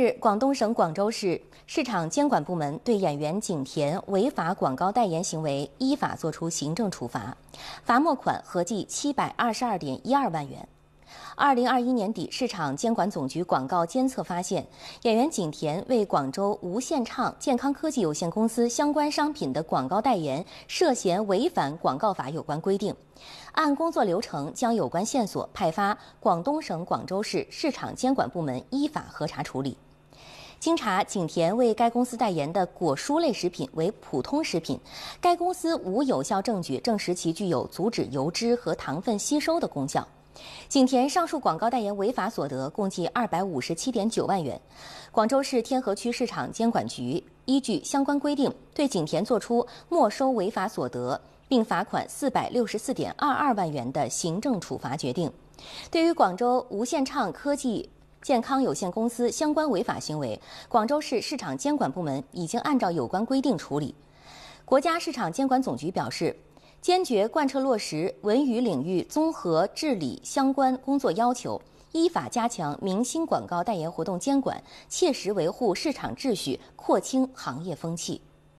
日，广东省广州市市场监管部门对演员景甜违法广告代言行为依法作出行政处罚，罚没款合计七百二十二点一二万元。二零二一年底，市场监管总局广告监测发现，演员景甜为广州无限畅健康科技有限公司相关商品的广告代言，涉嫌违反广告法有关规定，按工作流程将有关线索派发广东省广州市市场监管部门依法核查处理。经查，景田为该公司代言的果蔬类食品为普通食品，该公司无有效证据证实其具有阻止油脂和糖分吸收的功效。景田上述广告代言违法所得共计二百五十七点九万元，广州市天河区市场监管局依据相关规定，对景田作出没收违法所得并罚款四百六十四点二二万元的行政处罚决定。对于广州无限畅科技。健康有限公司相关违法行为，广州市市场监管部门已经按照有关规定处理。国家市场监管总局表示，坚决贯彻落实文娱领域综合治理相关工作要求，依法加强明星广告代言活动监管，切实维护市场秩序，廓清行业风气。